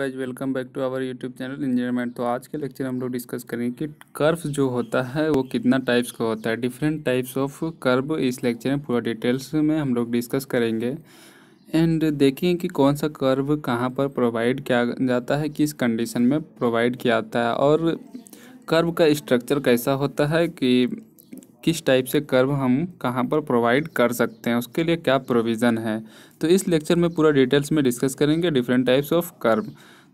guys welcome back to our YouTube channel इंजीनियरमेंट तो आज के लेक्चर हम लोग डिस्कस करेंगे कि कर्व जो होता है वो कितना टाइप्स का होता है डिफरेंट टाइप्स ऑफ कर्व इस लेक्चर में पूरा डिटेल्स में हम लोग डिस्कस करेंगे एंड देखेंगे कि कौन सा कर्व कहाँ पर प्रोवाइड किया जाता है किस कंडीशन में प्रोवाइड किया जाता है और कर्व का स्ट्रक्चर कैसा होता है कि किस टाइप से कर्व हम कहाँ पर प्रोवाइड कर सकते हैं उसके लिए क्या प्रोविज़न है तो इस लेक्चर में पूरा डिटेल्स में डिस्कस करेंगे डिफरेंट टाइप्स ऑफ कर्व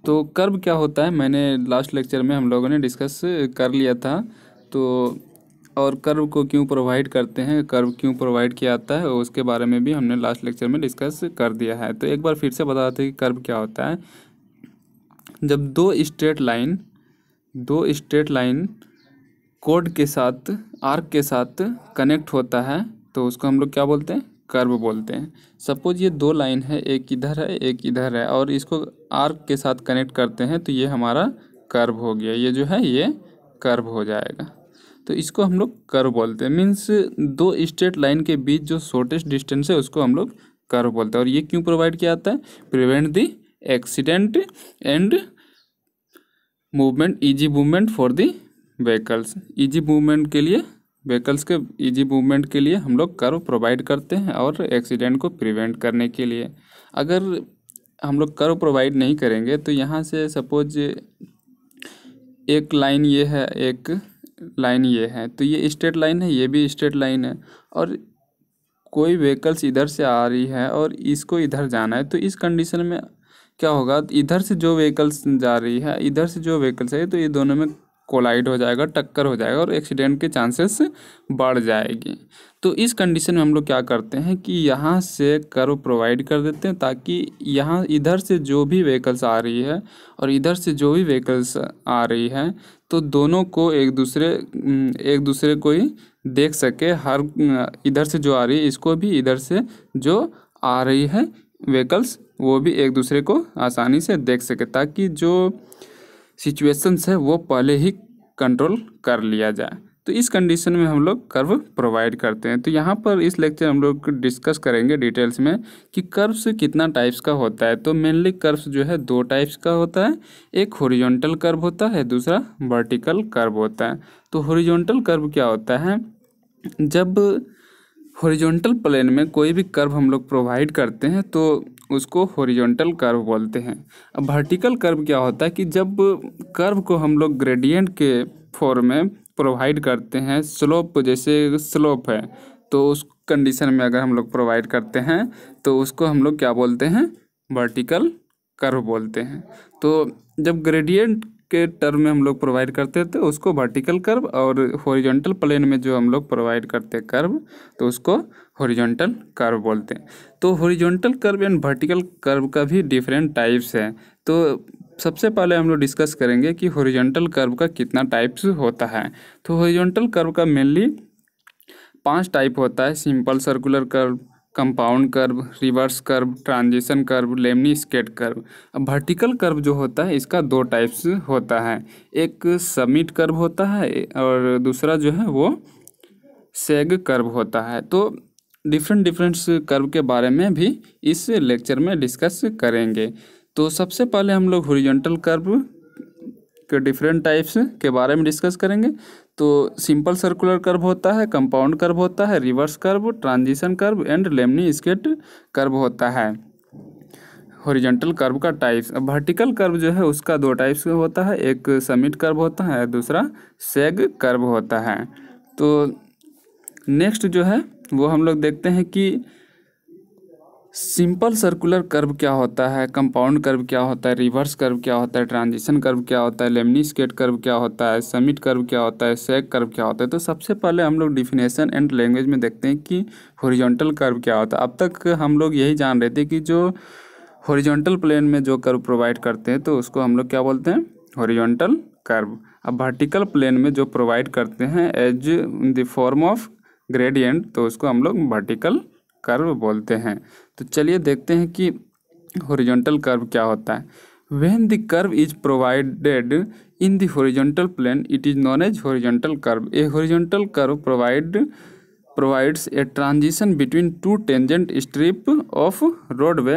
तो कर्व क्या होता है मैंने लास्ट लेक्चर में हम लोगों ने डिस्कस कर लिया था तो और कर्व को क्यों प्रोवाइड करते हैं कर्व क्यों प्रोवाइड किया जाता है उसके बारे में भी हमने लास्ट लेक्चर में डिस्कस कर दिया है तो एक बार फिर से बता देते हैं कि कर्व क्या होता है जब दो स्ट्रेट लाइन दो स्ट्रेट लाइन कोड के साथ आर्क के साथ कनेक्ट होता है तो उसको हम लोग क्या बोलते हैं कर्व बोलते हैं सपोज ये दो लाइन है एक इधर है एक इधर है और इसको आर्क के साथ कनेक्ट करते हैं तो ये हमारा कर्व हो गया ये जो है ये कर्व हो जाएगा तो इसको हम लोग कर्व बोलते हैं मीन्स दो स्ट्रेट लाइन के बीच जो शॉर्टेस्ट डिस्टेंस है उसको हम लोग कर्व बोलते हैं और ये क्यों प्रोवाइड किया जाता है prevent the accident and movement easy movement for the vehicles easy movement के लिए व्हीकल्स के इजी मूवमेंट के लिए हम लोग कर्व प्रोवाइड करते हैं और एक्सीडेंट को प्रिवेंट करने के लिए अगर हम लोग कर्व प्रोवाइड नहीं करेंगे तो यहाँ से सपोज एक लाइन ये है एक लाइन ये है तो ये स्ट्रेट लाइन है ये भी स्ट्रेट लाइन है और कोई व्हीकल्स इधर से आ रही है और इसको इधर जाना है तो इस कंडीशन में क्या होगा इधर से जो व्हीकल्स जा रही है इधर से जो व्हीकल्स है तो ये दोनों में कोलाइड हो जाएगा टक्कर हो जाएगा और एक्सीडेंट के चांसेस बढ़ जाएगी तो इस कंडीशन में हम लोग क्या करते हैं कि यहाँ से कर्व प्रोवाइड कर देते हैं ताकि यहाँ इधर से जो भी व्हीकल्स आ रही है और इधर से जो भी व्हीकल्स आ रही है तो दोनों को एक दूसरे एक दूसरे को ही देख सके हर इधर से जो आ रही है इसको भी इधर से जो आ रही है व्हीकल्स वो भी एक दूसरे को आसानी से देख सके ताकि जो सिचुएशंस है वो पहले ही कंट्रोल कर लिया जाए तो इस कंडीशन में हम लोग कर्व प्रोवाइड करते हैं तो यहाँ पर इस लेक्चर हम लोग डिस्कस करेंगे डिटेल्स में कि कर्व्स कितना टाइप्स का होता है तो मेनली कर्व्स जो है दो टाइप्स का होता है एक हॉरिजॉन्टल कर्व होता है दूसरा वर्टिकल कर्व होता है तो हॉरिजॉन्टल कर्व क्या होता है जब हॉरिजॉन्टल प्लेन में कोई भी कर्व हम लोग प्रोवाइड करते हैं तो उसको हॉरिजॉन्टल कर्व बोलते हैं अब वर्टिकल कर्व क्या होता है कि जब कर्व को हम लोग ग्रेडियंट के फॉर्म में प्रोवाइड करते हैं स्लोप जैसे स्लोप है तो उस कंडीशन में अगर हम लोग प्रोवाइड करते हैं तो उसको हम लोग क्या बोलते हैं वर्टिकल कर्व बोलते हैं तो जब ग्रेडियंट के टर्म में हम लोग प्रोवाइड करते तो उसको वर्टिकल कर्व और हॉरिजॉन्टल प्लेन में जो हम लोग प्रोवाइड करते कर्व तो उसको हॉरिजॉन्टल कर्व बोलते हैं तो horizontal curve and vertical curve का भी डिफरेंट टाइप्स है तो सबसे पहले हम लोग डिस्कस करेंगे कि हॉरिजॉन्टल कर्व का कितना टाइप्स होता है तो हॉरिजॉन्टल कर्व का मेनली पांच टाइप होता है simple circular curve compound curve reverse curve transition curve lemniscate curve अब वर्टिकल कर्व जो होता है इसका दो टाइप्स होता है एक सबमिट कर्व होता है और दूसरा जो है वो सेग कर्व होता है तो डिफरेंट डिफरेंट कर्व के बारे में भी इस लेक्चर में डिस्कस करेंगे तो सबसे पहले हम लोग हॉरिजॉन्टल कर्व के डिफरेंट टाइप्स के बारे में डिस्कस करेंगे तो सिंपल सर्कुलर कर्व होता है कंपाउंड कर्व होता है reverse curve transition curve and lemniscate curve होता है हॉरिजॉन्टल कर्व का टाइप्स अब वर्टिकल कर्व जो है उसका दो टाइप्स होता है एक समिट कर्व होता है दूसरा सेग कर्व होता है तो नेक्स्ट जो है वो हम लोग देखते हैं कि सिंपल सर्कुलर कर्व क्या होता है कंपाउंड कर्व क्या होता है रिवर्स कर्व क्या होता है ट्रांजिशन कर्व क्या होता है लेमनिस्केट कर्व क्या होता है समिट कर्व क्या होता है सेक कर्व क्या होता है तो सबसे पहले हम लोग डिफिनेशन एंड लैंग्वेज में देखते हैं कि हॉरिजॉन्टल कर्व क्या होता है अब तक हम लोग यही जान रहे थे कि जो हॉरिजॉन्टल प्लेन में जो कर्व प्रोवाइड करते हैं तो उसको हम लोग क्या बोलते हैं हॉरिजॉन्टल कर्व अब वर्टिकल प्लेन में जो प्रोवाइड करते हैं as in the form of gradient तो उसको हम लोग वर्टिकल कर्व बोलते हैं तो चलिए देखते हैं कि होरिजेंटल कर्व क्या होता है when the curve is provided in horizontal plane it is known as horizontal curve a horizontal curve provide provides a transition between two tangent strip of roadway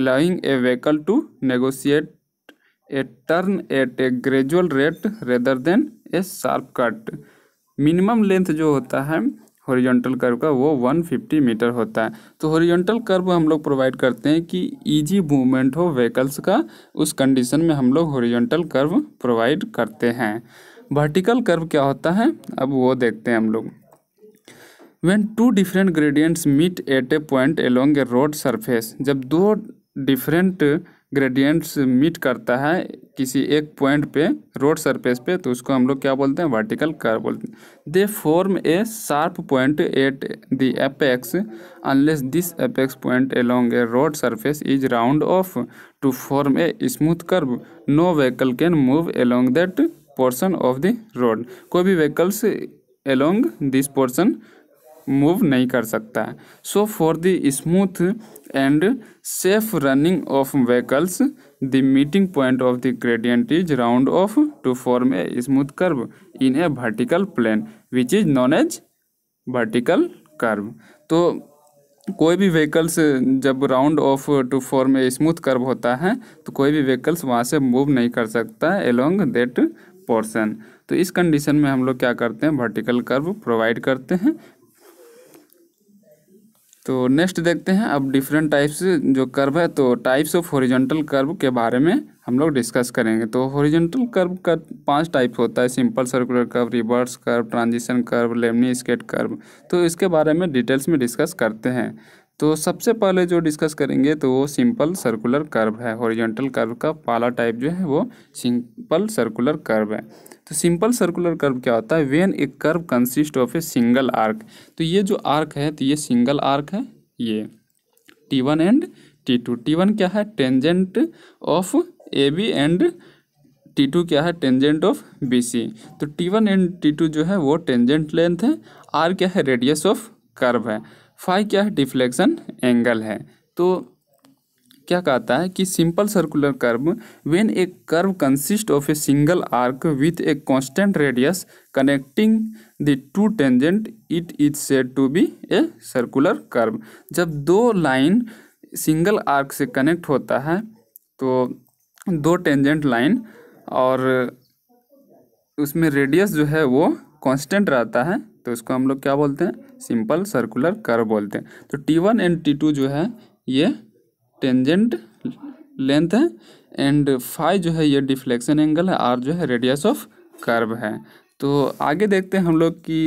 allowing a vehicle to negotiate a turn at a gradual rate rather than a sharp cut minimum length जो होता है horizontal curve का वो 150 metre होता है तो horizontal curve हम लोग प्रोवाइड करते हैं कि इजी मूवमेंट हो व्हीकल्स का उस कंडीशन में हम लोग हॉरिजॉन्टल कर्व प्रोवाइड करते हैं वर्टिकल कर्व क्या होता है अब वो देखते हैं हम लोग when two different gradients meet at a point along a road surface जब दो डिफरेंट ग्रेडियंट्स मीट करता है किसी एक पॉइंट पे रोड सरफेस पे तो उसको हम लोग क्या बोलते हैं वर्टिकल कर बोलते हैं they form a sharp point at the apex unless this apex point along a road surface is round off to form a smooth curve no vehicle can move along that portion of the road कोई भी vehicles along this portion move नहीं कर सकता so for the smooth and safe running of vehicles the meeting point of the gradient is round off to form a smooth curve in a vertical plane which is known as vertical curve तो कोई भी vehicles जब round off to form a smooth curve होता है तो कोई भी vehicles वहाँ से मूव नहीं कर सकता एलोंग दैट पोर्सन तो इस कंडीशन में हम लोग क्या करते हैं वर्टिकल कर्व प्रोवाइड करते हैं तो नेक्स्ट देखते हैं अब डिफरेंट टाइप्स जो कर्व है तो टाइप्स ऑफ हॉरिजॉन्टल कर्व के बारे में हम लोग डिस्कस करेंगे तो हॉरिजॉन्टल कर्व का पांच टाइप होता है simple circular curve reverse curve transition curve lemniscate curve तो इसके बारे में डिटेल्स में डिस्कस करते हैं तो सबसे पहले जो डिस्कस करेंगे तो वो सिंपल सर्कुलर कर्व है हॉरिजॉन्टल कर्व का पहला टाइप जो है वो सिंपल सर्कुलर कर्व है तो सिंपल सर्कुलर कर्व क्या होता है when a curve consist of a single arc तो ये जो आर्क है तो ये सिंगल आर्क है ये T one and T two T one क्या है tangent of A B and T two क्या है टेंजेंट ऑफ बी सी तो T one and T two जो है वो टेंजेंट लेंथ है आर क्या है रेडियस ऑफ कर्व है फाइव क्या है डिफ्लेक्शन एंगल है तो क्या कहता है कि simple circular curve when a curve consist of a single arc with a constant radius connecting the two tangent it is said to be a circular curve जब दो लाइन सिंगल आर्क से connect होता है तो दो tangent line और उसमें radius जो है वो कांस्टेंट रहता है तो इसको हम लोग क्या बोलते हैं सिंपल सर्कुलर कर्व बोलते हैं तो T one and T two जो है ये टेंजेंट लेंथ है एंड फाइव जो है ये डिफ्लेक्शन एंगल है आर जो है रेडियस ऑफ कर्व है तो आगे देखते हैं हम लोग कि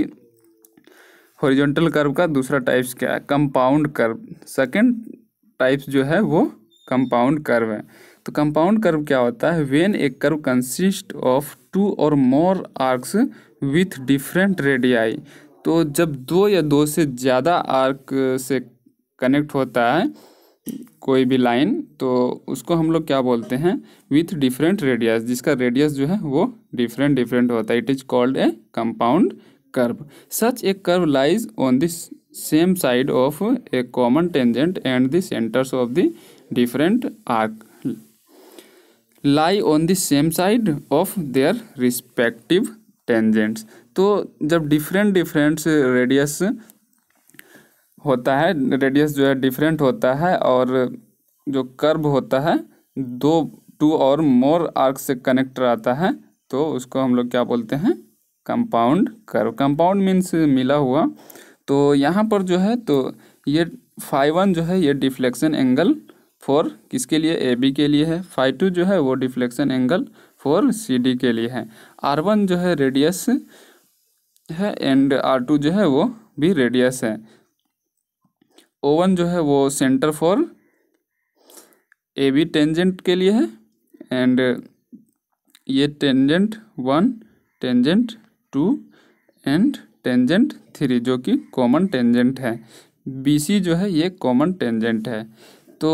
हॉरिजॉन्टल कर्व का दूसरा टाइप्स क्या है कंपाउंड कर्व सेकंड टाइप्स जो है वो कंपाउंड कर्व है तो कंपाउंड कर्व क्या होता है when a curve consist of two or more arcs with different radii तो जब दो या दो से ज़्यादा आर्क से कनेक्ट होता है कोई भी लाइन तो उसको हम लोग क्या बोलते हैं विथ डिफरेंट रेडियस जिसका रेडियस जो है वो डिफरेंट डिफरेंट होता है it is called a compound curve such a curve lies on this same side of a common tangent and the centres of the different arc lie on the same side of their respective tangents तो जब different different radius होता है radius जो है different होता है और जो कर्व होता है दो टू और मोर आर्क से कनेक्ट रहता है तो उसको हम लोग क्या बोलते हैं कंपाउंड कर्व कंपाउंड मीन्स मिला हुआ तो यहाँ पर जो है तो ये फाइव वन जो है ये डिफ्लेक्शन एंगल फोर किसके लिए ए बी के लिए है फाइव टू जो है वो deflection angle for C D के लिए है आर वन जो है रेडियस है एंड आर टू जो है वो भी रेडियस है ओवन जो है वो centre for A B tangent के लिए है एंड ये tangent one tangent two and tangent three जो कि कॉमन टेंजेंट है बी सी जो है ये कॉमन टेंजेंट है तो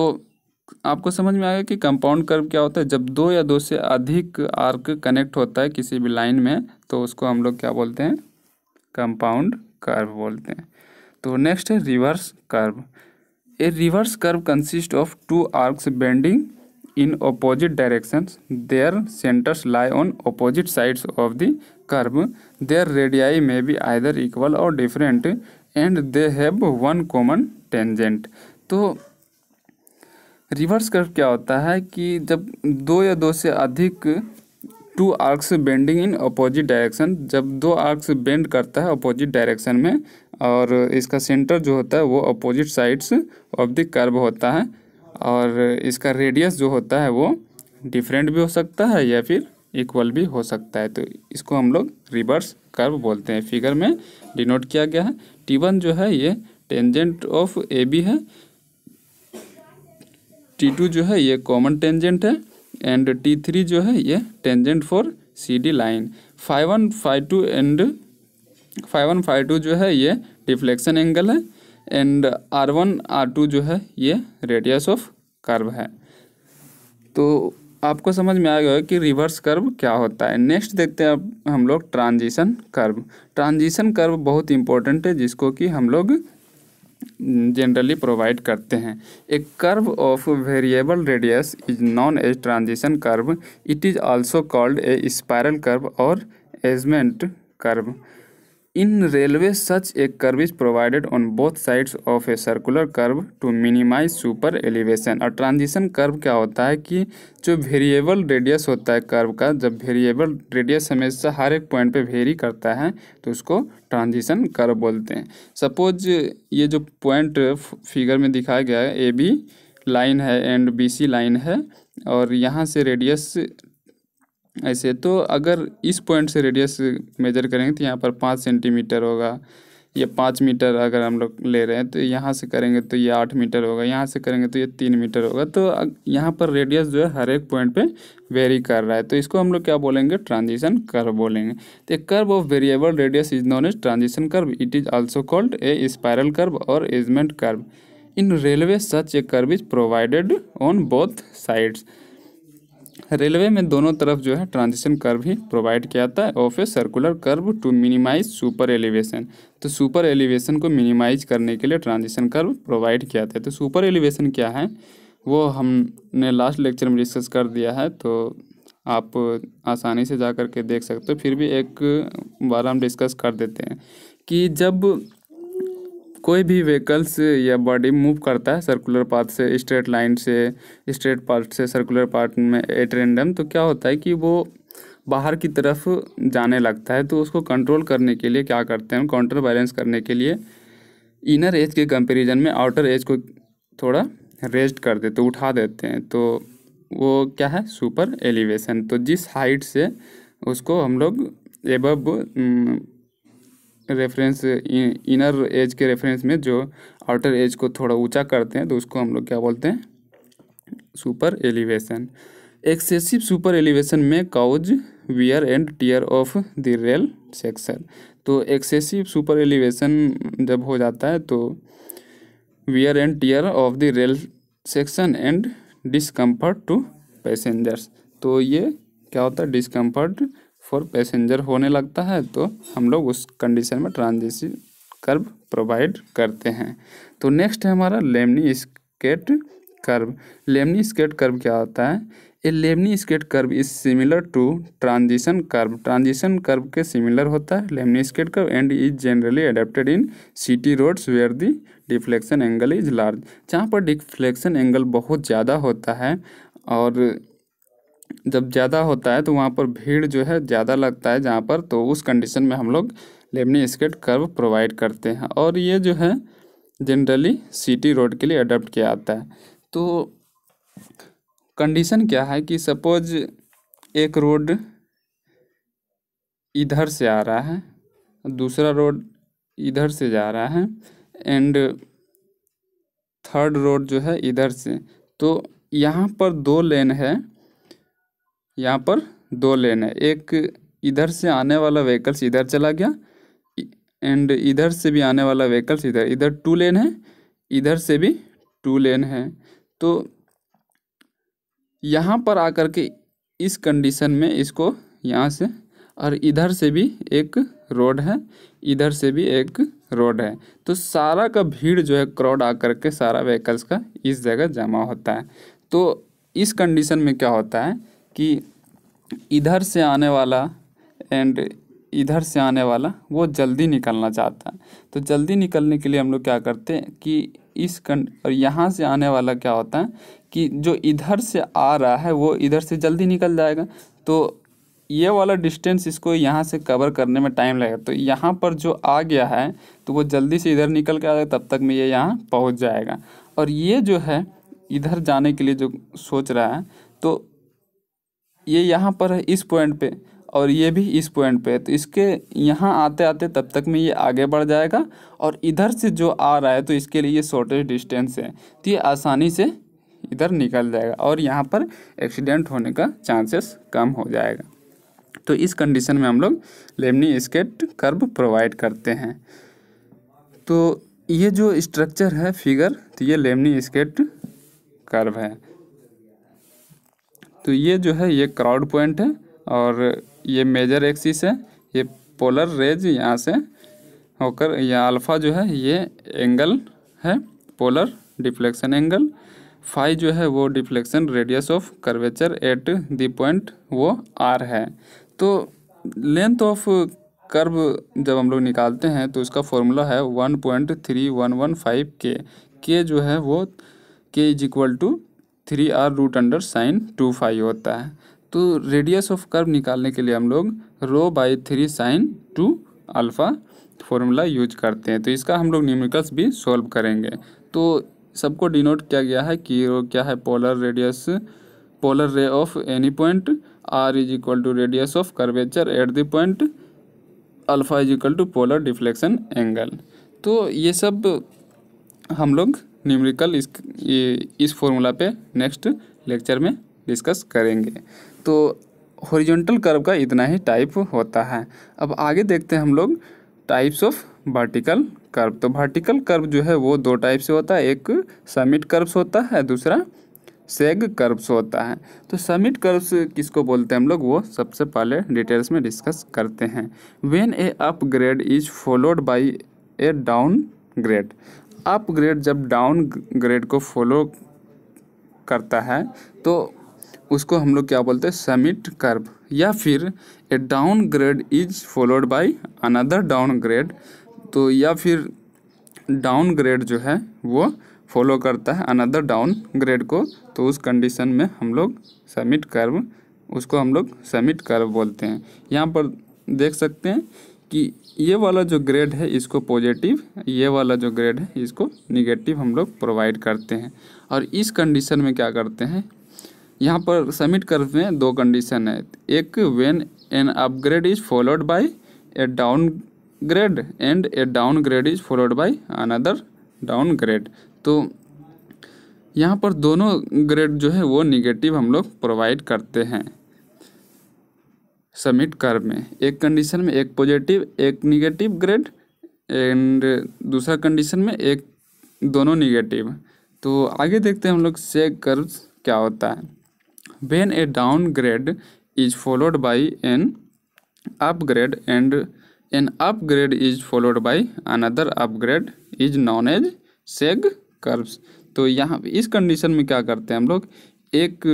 आपको समझ में आएगा कि कंपाउंड कर्व क्या होता है जब दो या दो से अधिक आर्क कनेक्ट होता है किसी भी लाइन में तो उसको हम लोग क्या बोलते हैं कंपाउंड कर्व बोलते हैं तो नेक्स्ट है reverse curve a reverse curve consist of two arcs bending in opposite direction their centres lie on opposite sides of the curve their radii may be either equal or different and they have one common tangent तो reverse curve क्या होता है कि जब दो या दो से अधिक two arcs bending in opposite direction जब दो आर्क्स बेंड करता है अपोजिट डायरेक्शन में और इसका सेंटर जो होता है वो opposite sides of the curve होता है और इसका रेडियस जो होता है वो डिफरेंट भी हो सकता है या फिर इक्वल भी हो सकता है तो इसको हम लोग रिवर्स कर्व बोलते हैं फिगर में डिनोट किया गया है टी वन जो है ये टेंजेंट ऑफ ए बी है टी टू जो है ये कॉमन टेंजेंट है एंड टी थ्री जो है ये tangent for C D line five one five two and five one five two जो है ये डिफ्लेक्शन एंगल है and R one R two जो है ये रेडियस ऑफ कर्व है तो आपको समझ में आ गया कि रिवर्स कर्व क्या होता है नेक्स्ट देखते हैं अब हम लोग ट्रांजिशन कर्व ट्रांजिशन कर्व बहुत इंपॉर्टेंट है जिसको कि हम लोग जनरली प्रोवाइड करते हैं a curve of variable radius is known as transition curve it is also called a spiral curve or easement curve in railway such a curve is provided on both sides of a circular curve to minimise super elevation or transition curve क्या होता है कि जो variable radius होता है curve का जब variable radius हमेशा हर एक पॉइंट पे वेरी करता है तो उसको ट्रांजिशन कर्व बोलते हैं सपोज ये जो पॉइंट फिगर में दिखाया गया है ए बी लाइन है एंड बी सी लाइन है और यहाँ से रेडियस ऐसे तो अगर इस पॉइंट से रेडियस मेजर करेंगे तो यहाँ पर पाँच सेंटीमीटर होगा या पाँच मीटर अगर हम लोग ले रहे हैं तो यहाँ से करेंगे तो ये आठ मीटर होगा यहाँ से करेंगे तो ये तीन मीटर होगा तो यहाँ पर रेडियस जो है हर एक पॉइंट पे वेरी कर रहा है तो इसको हम लोग क्या बोलेंगे ट्रांजिशन कर्व बोलेंगे तो curve of variable radius is known as transition curve it is also called a spiral curve or easement curve in railway such a curve is provided on both sides railway में दोनों तरफ जो है transition curve ही provide किया जाता है of a circular curve to minimise super elevation तो super elevation को मिनिमाइज करने के लिए ट्रांजिशन कर्व प्रोवाइड किया जाता है तो सुपर एलिवेशन क्या है वो हमने लास्ट लेक्चर में डिस्कस कर दिया है तो आप आसानी से जा कर के देख सकते हो फिर भी एक बार हम डिस्कस कर देते हैं कि जब कोई भी व्हीकल्स या बॉडी मूव करता है सर्कुलर पाथ से स्ट्रेट लाइन से स्ट्रेट पार्ट से सर्कुलर पार्ट में एट रेंडम तो क्या होता है कि वो बाहर की तरफ जाने लगता है तो उसको कंट्रोल करने के लिए क्या करते हैं काउंटर बैलेंस करने के लिए इनर एज के कंपेरिजन में आउटर एज को थोड़ा रेस्ट कर देते उठा देते हैं तो वो क्या है सुपर एलिवेशन तो जिस हाइट से उसको हम लोग एबब रेफरेंस इनर एज के रेफरेंस में जो आउटर एज को थोड़ा ऊंचा करते हैं तो उसको हम लोग क्या बोलते हैं super elevation excessive super elevation में causes wear and tear of the rail section तो एक्सेसिव सुपर एलिवेशन जब हो जाता है तो wear and tear of the rail section and discomfort to passengers तो ये क्या होता है डिसकम्फर्ट फॉर पैसेंजर होने लगता है तो हम लोग उस कंडीशन में ट्रांजिशन कर्व प्रोवाइड करते हैं तो नेक्स्ट है हमारा lemniscate curve lemniscate curve क्या होता है a lemniscate curve is similar to transition curve transition curve के सिमिलर होता है lemniscate curve and is generally adapted in city roads where the deflection angle is large जहाँ पर deflection angle बहुत ज़्यादा होता है और जब ज़्यादा होता है तो वहाँ पर भीड़ जो है ज़्यादा लगता है जहाँ पर तो उस कंडीशन में हम लोग लेमनी स्केट कर्व प्रोवाइड करते हैं और ये जो है जनरली सिटी रोड के लिए अडोप्ट किया जाता है तो कंडीशन क्या है कि सपोज एक रोड इधर से आ रहा है दूसरा रोड इधर से जा रहा है एंड थर्ड रोड जो है इधर से तो यहाँ पर दो लेन है यहाँ पर दो लेन है एक इधर से आने वाला व्हीकल्स इधर चला गया एंड इधर से भी आने वाला व्हीकल्स इधर इधर टू लेन है इधर से भी टू लेन है तो यहाँ पर आकर के इस कंडीशन में इसको यहाँ से और इधर से भी एक रोड है इधर से भी एक रोड है तो सारा का भीड़ जो है क्राउड आकर के सारा व्हीकल्स का इस जगह जमा होता है तो इस कंडीशन में क्या होता है कि इधर से आने वाला एंड इधर से आने वाला वो जल्दी निकलना चाहता है तो जल्दी निकलने के लिए हम लोग क्या करते हैं कि इस कंड और यहाँ से आने वाला क्या होता है कि जो इधर से आ रहा है वो इधर से जल्दी निकल जाएगा तो ये वाला डिस्टेंस इसको यहाँ से कवर करने में टाइम लगेगा तो यहाँ पर जो आ गया है तो वो जल्दी से इधर निकल के आ जाएगा तब तक में ये यहाँ पहुँच जाएगा और ये जो है इधर जाने के लिए जो सोच रहा है तो ये यहाँ पर है इस पॉइंट पे और ये भी इस पॉइंट पे तो इसके यहाँ आते आते तब तक में ये आगे बढ़ जाएगा और इधर से जो आ रहा है तो इसके लिए ये शॉर्टेज डिस्टेंस है तो ये आसानी से इधर निकल जाएगा और यहाँ पर एक्सीडेंट होने का चांसेस कम हो जाएगा तो इस कंडीशन में हम लोग लेमनी स्केट कर्व प्रोवाइड करते हैं तो ये जो स्ट्रक्चर है फिगर तो ये लेमनी स्केट कर्व है तो ये जो है ये क्राउड पॉइंट है और ये मेजर एक्सिस है ये पोलर रेज यहाँ से होकर या अल्फ़ा जो है ये एंगल है पोलर डिफ्लेक्शन एंगल फाइव जो है वो deflection radius of curvature at the point वो आर है तो लेंथ ऑफ कर्व जब हम लोग निकालते हैं तो उसका फॉर्मूला है one point three one one five के के जो है वो K is equal to three R root under sine two five होता है तो रेडियस ऑफ कर्व निकालने के लिए हम लोग rho by three sine two alpha formula use करते हैं तो इसका हम लोग न्यूमिकल्स भी सॉल्व करेंगे तो सबको डिनोट किया गया है कि रो क्या है polar radius polar ray of any point R is equal to radius of curvature at the point alpha is equal to polar deflection angle तो ये सब हम लोग न्यूमेरिकल इस ये इस फॉर्मूला पे नेक्स्ट लेक्चर में डिस्कस करेंगे तो हॉरिजॉन्टल कर्व का इतना ही टाइप होता है अब आगे देखते हैं हम लोग टाइप्स ऑफ वर्टिकल कर्व तो वर्टिकल कर्व जो है वो दो टाइप से होता है एक समिट कर्व्स होता है दूसरा सेग कर्व्स होता है तो समिट कर्व्स किसको बोलते हैं हम लोग वो सबसे पहले डिटेल्स में डिस्कस करते हैं when a up grade is followed by a down grade up grade जब डाउन ग्रेड को फॉलो करता है तो उसको हम लोग क्या बोलते हैं समिट कर्व या फिर a down grade is followed by another down grade तो या फिर डाउन ग्रेड जो है वो फॉलो करता है अनदर डाउन ग्रेड को तो उस कंडीशन में हम लोग सबमिट कर्व उसको हम लोग समिट कर्व बोलते हैं यहाँ पर देख सकते हैं कि ये वाला जो ग्रेड है इसको पॉजिटिव ये वाला जो ग्रेड है इसको निगेटिव हम लोग प्रोवाइड करते हैं और इस कंडीशन में क्या करते हैं यहाँ पर सबमिट कर में दो कंडीशन है एक when an upgrade is followed by a down grade and a down grade is followed by another down grade तो यहाँ पर दोनों ग्रेड जो है वो निगेटिव हम लोग प्रोवाइड करते हैं सबमिट कर में एक कंडीशन में एक पॉजिटिव एक निगेटिव ग्रेड एंड दूसरा कंडीशन में एक दोनों निगेटिव तो आगे देखते हैं हम लोग से कर क्या होता है when a down grade is followed by an upgrade and an upgrade is followed by another upgrade is known as sag curves तो यहाँ इस कंडीशन में क्या करते हैं हम लोग एक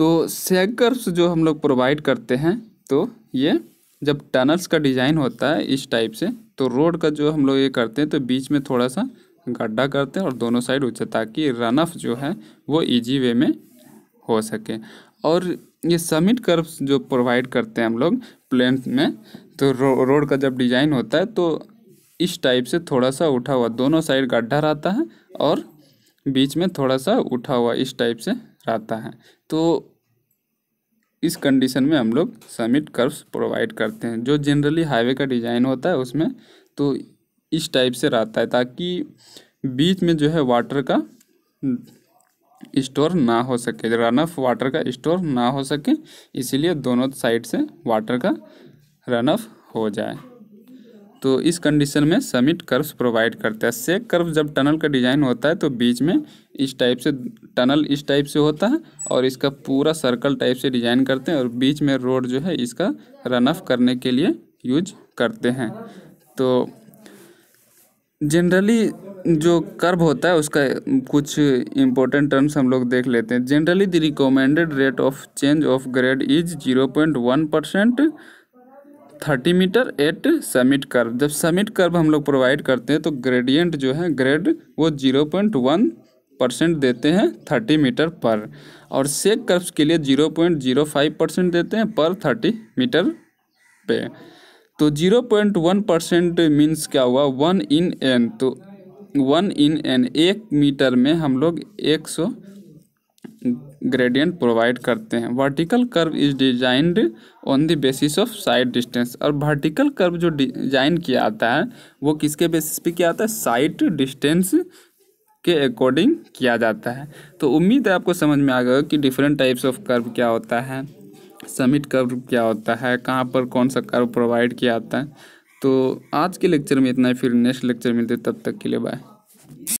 तो सेगर्स जो हम लोग प्रोवाइड करते हैं तो ये जब टनल्स का डिज़ाइन होता है इस टाइप से तो रोड का जो हम लोग ये करते हैं तो बीच में थोड़ा सा गड्ढा करते हैं और दोनों साइड ऊँचा ताकि रनअप जो है वो ईजी वे में हो सके और ये समिट कर्व्स जो प्रोवाइड करते हैं हम लोग प्लेन में तो रो, रोड का जब डिज़ाइन होता है तो इस टाइप से थोड़ा सा उठा हुआ दोनों साइड गड्ढा रहता है और बीच में थोड़ा सा उठा हुआ इस टाइप से रहता है तो इस कंडीशन में हम लोग समिट कर्व्स प्रोवाइड करते हैं जो जनरली हाईवे का डिज़ाइन होता है उसमें तो इस टाइप से रहता है ताकि बीच में जो है वाटर का स्टोर ना हो सके रन ऑफ वाटर का स्टोर ना हो सके इसीलिए दोनों साइड से वाटर का रन ऑफ हो जाए तो इस कंडीशन में समिट कर्व्स प्रोवाइड करता है सेक कर्व जब टनल का डिज़ाइन होता है तो बीच में इस टाइप से टनल इस टाइप से होता है और इसका पूरा सर्कल टाइप से डिज़ाइन करते हैं और बीच में रोड जो है इसका रन ऑफ करने के लिए यूज करते हैं तो जनरली जो कर्व होता है उसका कुछ इम्पोर्टेंट टर्म्स हम लोग देख लेते हैं generally the recommended rate of change of grade is zero point one percent thirty metre at summit curve जब सबमिट कर्व हम लोग प्रोवाइड करते हैं तो ग्रेडियंट जो है ग्रेड वो जीरो पॉइंट वन परसेंट देते हैं थर्टी मीटर पर और सेक कर्व्स के लिए zero point zero five percent देते हैं पर थर्टी मीटर पे तो zero point one percent means क्या हुआ वन इन एन तो वन इन एन एक मीटर में हम लोग एक सौ ग्रेडियंट प्रोवाइड करते हैं vertical curve is designed on the basis of sight distance और वर्टिकल कर्व जो डिजाइन किया आता है वो किसके बेसिस पे किया जाता है साइड डिस्टेंस के अकॉर्डिंग किया जाता है तो उम्मीद है आपको समझ में आ गया कि डिफरेंट टाइप्स ऑफ कर्व क्या होता है समिट कर्व क्या होता है कहाँ पर कौन सा कर्व प्रोवाइड किया जाता है तो आज के लेक्चर में इतना ही फिर नेक्स्ट लेक्चर मिलते तब तक के लिए बाय